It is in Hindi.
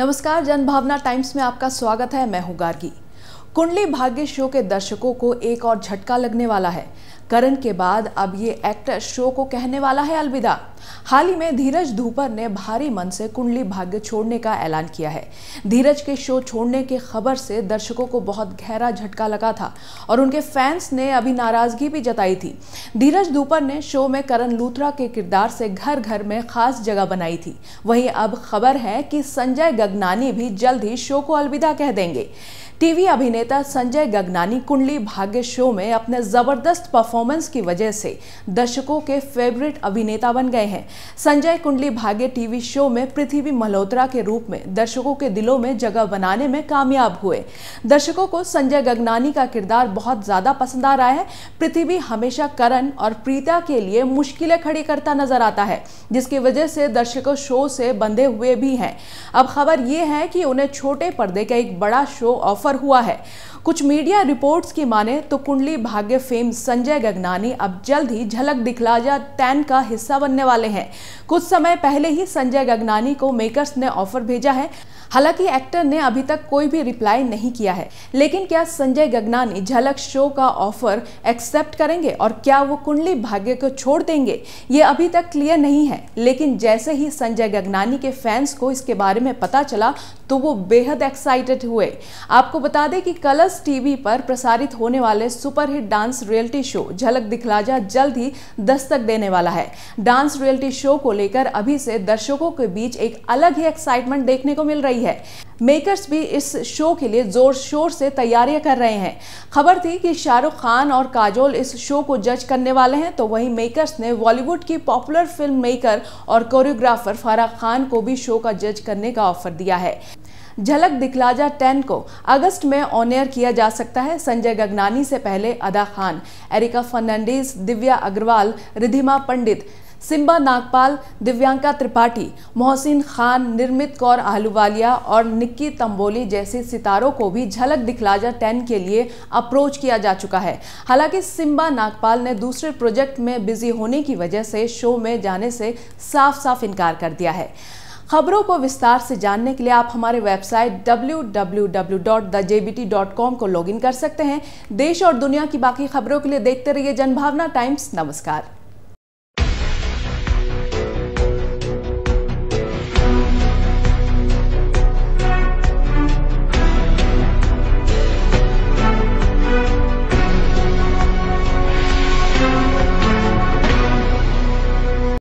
नमस्कार जनभावना टाइम्स में आपका स्वागत है मैं हूँ गार्गी कुंडली भाग्य शो के दर्शकों को एक और झटका लगने वाला है करण के बाद अब ये एक्टर शो को कहने वाला है अलविदा हाल ही में धीरज धूपर ने भारी मन से कुंडली भाग्य छोड़ने का ऐलान किया है धीरज के शो छोड़ने की खबर से दर्शकों को बहुत गहरा झटका लगा था और उनके फैंस ने अभी नाराजगी भी जताई थी धीरज धूपर ने शो में करण लूथरा के किरदार से घर घर में खास जगह बनाई थी वहीं अब खबर है कि संजय गगनानी भी जल्द ही शो को अलविदा कह देंगे टीवी अभिनेता संजय गगनानी कुंडली भाग्य शो में अपने ज़बरदस्त परफॉर्मेंस की वजह से दर्शकों के फेवरेट अभिनेता बन गए हैं संजय कुंडली भाग्य टीवी शो में पृथ्वी मल्होत्रा के रूप में दर्शकों के दिलों में जगह बनाने में कामयाब हुए दर्शकों को संजय गगनानी का किरदार बहुत ज़्यादा पसंद आ रहा है पृथ्वी हमेशा करण और प्रीता के लिए मुश्किलें खड़ी करता नजर आता है जिसकी वजह से दर्शकों शो से बंधे हुए भी हैं अब खबर ये है कि उन्हें छोटे पर्दे का एक बड़ा शो ऑफर ऑफर हुआ है कुछ मीडिया रिपोर्ट्स की माने तो कुंडली भाग्य फेम संजय गगनानी अब जल्द ही झलक दिखलाजा टैन का हिस्सा बनने वाले हैं कुछ समय पहले ही संजय गगनानी को मेकर्स ने ऑफर भेजा है हालांकि एक्टर ने अभी तक कोई भी रिप्लाई नहीं किया है लेकिन क्या संजय गगनानी झलक शो का ऑफर एक्सेप्ट करेंगे और क्या वो कुंडली भाग्य को छोड़ देंगे ये अभी तक क्लियर नहीं है लेकिन जैसे ही संजय गगनानी के फैंस को इसके बारे में पता चला तो वो बेहद एक्साइटेड हुए आपको बता दें कि कलर्स टीवी पर प्रसारित होने वाले सुपरहिट डांस रियलिटी शो झलक दिखला जा जल्द ही दस्तक देने वाला है डांस रियलिटी शो को लेकर अभी से दर्शकों के बीच एक अलग ही एक्साइटमेंट देखने को मिल रही है मेकर्स भी इस शो के लिए जोर शोर से तैयारियां कर रहे हैं खबर थी कि शाहरुख खान और काजोल इस शो को जज करने वाले हैं तो वहीं मेकर्स ने बॉलीवुड की पॉपुलर फिल्म मेकर और कोरियोग्राफर फराह खान को भी शो का जज करने का ऑफर दिया है झलक दिखलाजा टेन को अगस्त में ऑन एयर किया जा सकता है संजय गगनानी से पहले अदा खान एरिका फर्नांडीज दिव्या अग्रवाल रिधिमा पंडित सिम्बा नागपाल दिव्यांका त्रिपाठी मोहसिन खान निर्मित कौर आहलूवालिया और निक्की तंबोली जैसे सितारों को भी झलक दिखलाजा टेन के लिए अप्रोच किया जा चुका है हालांकि सिम्बा नागपाल ने दूसरे प्रोजेक्ट में बिजी होने की वजह से शो में जाने से साफ साफ इनकार कर दिया है खबरों को विस्तार से जानने के लिए आप हमारे वेबसाइट www.thejbt.com को लॉगिन कर सकते हैं देश और दुनिया की बाकी खबरों के लिए देखते रहिए जनभावना टाइम्स नमस्कार